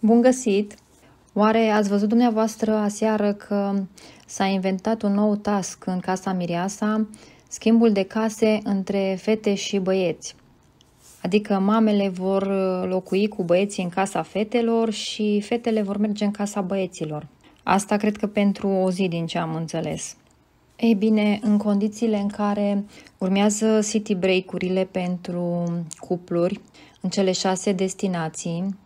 Bun găsit! Oare ați văzut dumneavoastră aseară că s-a inventat un nou task în Casa Mireasa, schimbul de case între fete și băieți? Adică mamele vor locui cu băieții în casa fetelor și fetele vor merge în casa băieților. Asta cred că pentru o zi din ce am înțeles. Ei bine, în condițiile în care urmează city break-urile pentru cupluri în cele șase destinații,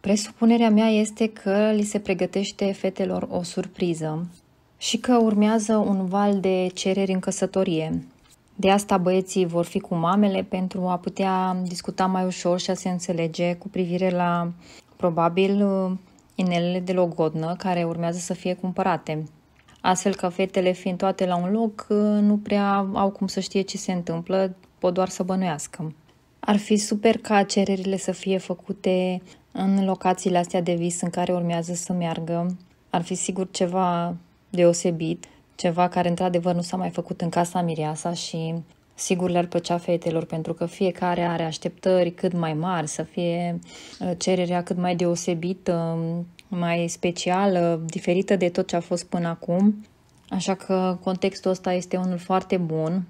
Presupunerea mea este că li se pregătește fetelor o surpriză și că urmează un val de cereri în căsătorie. De asta băieții vor fi cu mamele pentru a putea discuta mai ușor și a se înțelege cu privire la probabil inelele de logodnă care urmează să fie cumpărate. Astfel că fetele fiind toate la un loc, nu prea au cum să știe ce se întâmplă, pot doar să bănuiască. Ar fi super ca cererile să fie făcute în locațiile astea de vis în care urmează să meargă. Ar fi sigur ceva deosebit, ceva care într-adevăr nu s-a mai făcut în casa Mireasa și sigur le-ar plăcea fetelor pentru că fiecare are așteptări cât mai mari, să fie uh, cererea cât mai deosebită, um, mai specială, diferită de tot ce a fost până acum. Așa că contextul ăsta este unul foarte bun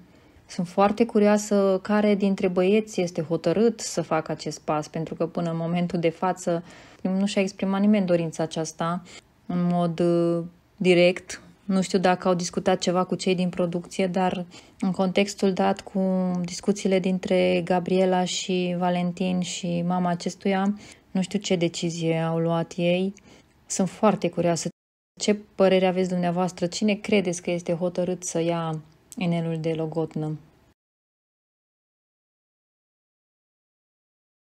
sunt foarte curioasă care dintre băieți este hotărât să facă acest pas, pentru că până în momentul de față nu și-a exprimat nimeni dorința aceasta în mod uh, direct. Nu știu dacă au discutat ceva cu cei din producție, dar în contextul dat cu discuțiile dintre Gabriela și Valentin și mama acestuia, nu știu ce decizie au luat ei. Sunt foarte curioasă. Ce părere aveți dumneavoastră? Cine credeți că este hotărât să ia en el de Logotnam.